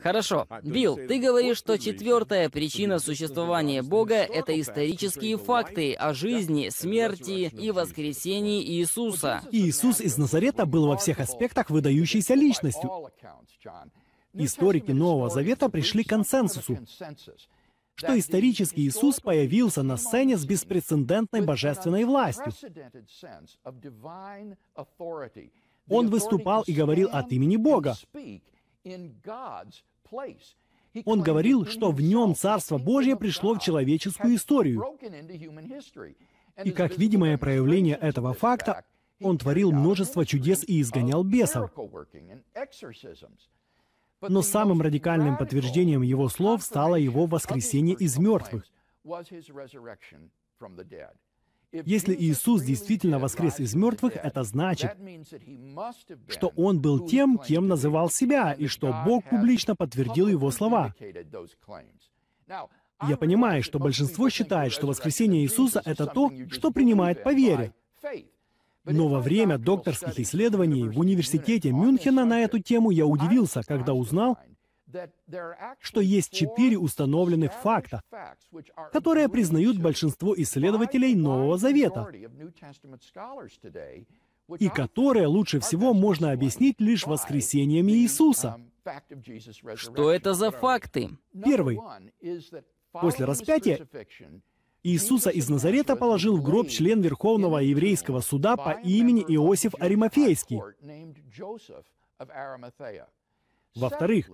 Хорошо. А, Билл, ты говоришь, что четвертая причина существования Бога — это исторические факты о жизни, смерти и воскресении Иисуса. Иисус из Назарета был во всех аспектах выдающейся личностью. Историки Нового Завета пришли к консенсусу, что исторический Иисус появился на сцене с беспрецедентной божественной властью. Он выступал и говорил от имени Бога. Он говорил, что в нем Царство Божье пришло в человеческую историю. И как видимое проявление этого факта, он творил множество чудес и изгонял бесов. Но самым радикальным подтверждением его слов стало его воскресение из мертвых. Если Иисус действительно воскрес из мертвых, это значит, что Он был тем, кем называл себя, и что Бог публично подтвердил Его слова. Я понимаю, что большинство считает, что воскресение Иисуса — это то, что принимает по вере. Но во время докторских исследований в университете Мюнхена на эту тему я удивился, когда узнал, что есть четыре установленных факта, которые признают большинство исследователей Нового Завета, и которые лучше всего можно объяснить лишь воскресением Иисуса. Um, что это за факты? Первый. После распятия Иисуса из Назарета положил в гроб член Верховного еврейского суда по имени Иосиф Аримафейский. Во-вторых,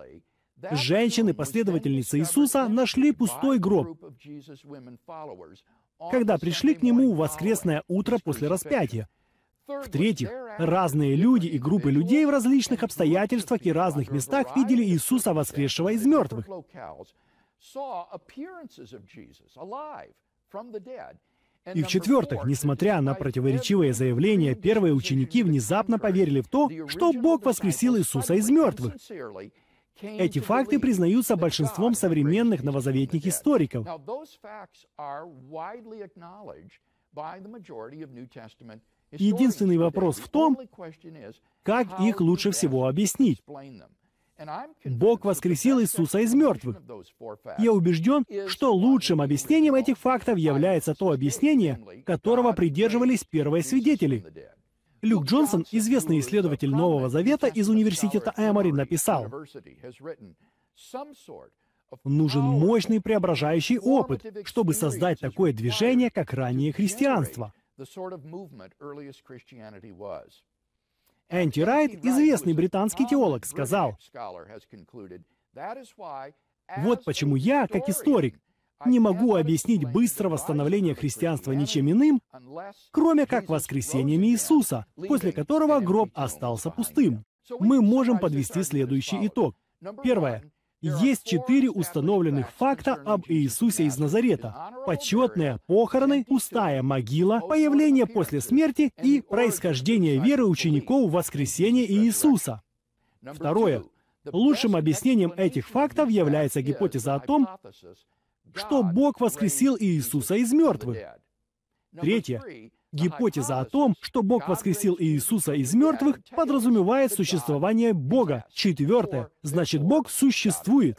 Женщины-последовательницы Иисуса нашли пустой гроб, когда пришли к нему в воскресное утро после распятия. В-третьих, разные люди и группы людей в различных обстоятельствах и разных местах видели Иисуса, воскресшего из мертвых. И в-четвертых, несмотря на противоречивые заявления, первые ученики внезапно поверили в то, что Бог воскресил Иисуса из мертвых. Эти факты признаются большинством современных новозаветных историков. Единственный вопрос в том, как их лучше всего объяснить. Бог воскресил Иисуса из мертвых. Я убежден, что лучшим объяснением этих фактов является то объяснение, которого придерживались первые свидетели. Люк Джонсон, известный исследователь Нового Завета из университета Эмори, написал, Нужен мощный преображающий опыт, чтобы создать такое движение, как раннее христианство. Энти Райт, известный британский теолог, сказал, «Вот почему я, как историк, не могу объяснить быстро восстановление христианства ничем иным, кроме как воскресением Иисуса, после которого гроб остался пустым. Мы можем подвести следующий итог. Первое. Есть четыре установленных факта об Иисусе из Назарета. Почетные похороны, пустая могила, появление после смерти и происхождение веры учеников в воскресение Иисуса. Второе. Лучшим объяснением этих фактов является гипотеза о том, что Бог воскресил Иисуса из мертвых. Третье. Гипотеза о том, что Бог воскресил Иисуса из мертвых, подразумевает существование Бога. Четвертое. Значит, Бог существует.